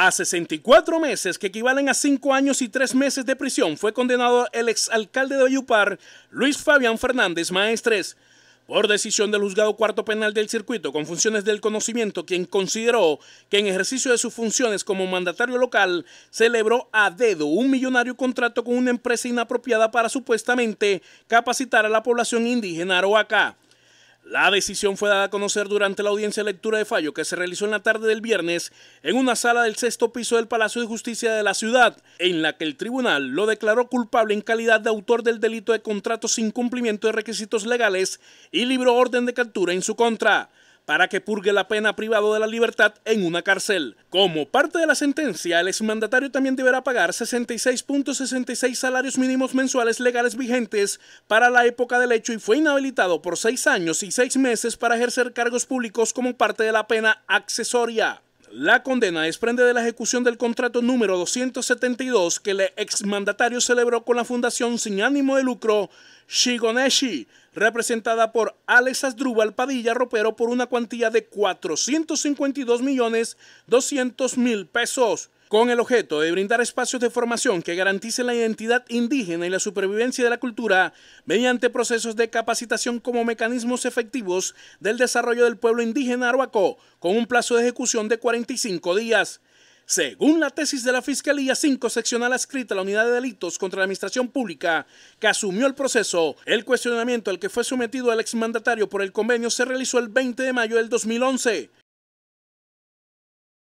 A 64 meses, que equivalen a 5 años y 3 meses de prisión, fue condenado el exalcalde de Ayupar, Luis Fabián Fernández Maestres, por decisión del juzgado cuarto penal del circuito con funciones del conocimiento, quien consideró que en ejercicio de sus funciones como mandatario local celebró a dedo un millonario contrato con una empresa inapropiada para supuestamente capacitar a la población indígena aroaca. La decisión fue dada a conocer durante la audiencia de lectura de fallo que se realizó en la tarde del viernes en una sala del sexto piso del Palacio de Justicia de la ciudad, en la que el tribunal lo declaró culpable en calidad de autor del delito de contrato sin cumplimiento de requisitos legales y libró orden de captura en su contra para que purgue la pena privado de la libertad en una cárcel. Como parte de la sentencia, el exmandatario también deberá pagar 66.66 salarios mínimos mensuales legales vigentes para la época del hecho y fue inhabilitado por seis años y seis meses para ejercer cargos públicos como parte de la pena accesoria. La condena desprende de la ejecución del contrato número 272 que el exmandatario celebró con la fundación sin ánimo de lucro Shigoneshi, representada por Alex Asdrúbal Padilla Ropero por una cuantía de 452 millones 200 mil pesos con el objeto de brindar espacios de formación que garanticen la identidad indígena y la supervivencia de la cultura mediante procesos de capacitación como mecanismos efectivos del desarrollo del pueblo indígena arhuaco, con un plazo de ejecución de 45 días. Según la tesis de la Fiscalía 5 seccional adscrita a la Unidad de Delitos contra la Administración Pública, que asumió el proceso, el cuestionamiento al que fue sometido el exmandatario por el convenio se realizó el 20 de mayo del 2011